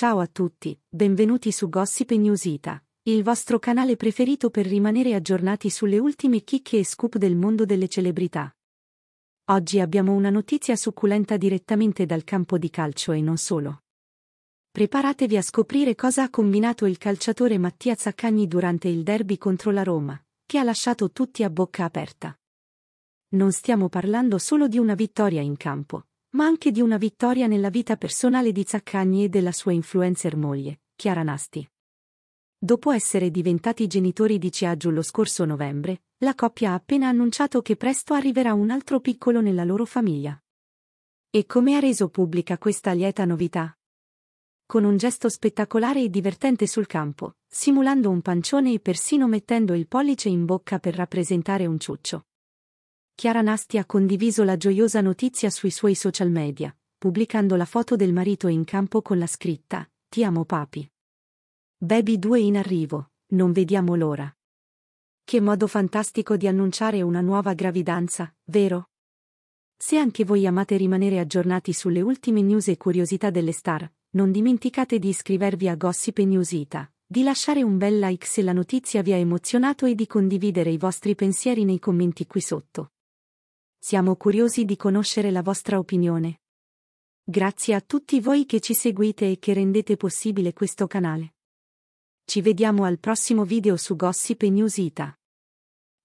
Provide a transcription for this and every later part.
Ciao a tutti, benvenuti su Gossip Newsita, il vostro canale preferito per rimanere aggiornati sulle ultime chicche e scoop del mondo delle celebrità. Oggi abbiamo una notizia succulenta direttamente dal campo di calcio e non solo. Preparatevi a scoprire cosa ha combinato il calciatore Mattia Zaccagni durante il derby contro la Roma, che ha lasciato tutti a bocca aperta. Non stiamo parlando solo di una vittoria in campo, ma anche di una vittoria nella vita personale di Zaccagni e della sua influencer moglie, Chiara Nasti. Dopo essere diventati genitori di Ciaggio lo scorso novembre, la coppia ha appena annunciato che presto arriverà un altro piccolo nella loro famiglia. E come ha reso pubblica questa lieta novità? Con un gesto spettacolare e divertente sul campo, simulando un pancione e persino mettendo il pollice in bocca per rappresentare un ciuccio. Chiara Nasti ha condiviso la gioiosa notizia sui suoi social media, pubblicando la foto del marito in campo con la scritta Ti amo papi. Baby 2 in arrivo, non vediamo l'ora. Che modo fantastico di annunciare una nuova gravidanza, vero? Se anche voi amate rimanere aggiornati sulle ultime news e curiosità delle star, non dimenticate di iscrivervi a Gossip News Ita, di lasciare un bel like se la notizia vi ha emozionato e di condividere i vostri pensieri nei commenti qui sotto. Siamo curiosi di conoscere la vostra opinione. Grazie a tutti voi che ci seguite e che rendete possibile questo canale. Ci vediamo al prossimo video su Gossip News Ita.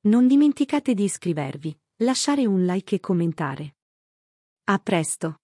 Non dimenticate di iscrivervi, lasciare un like e commentare. A presto!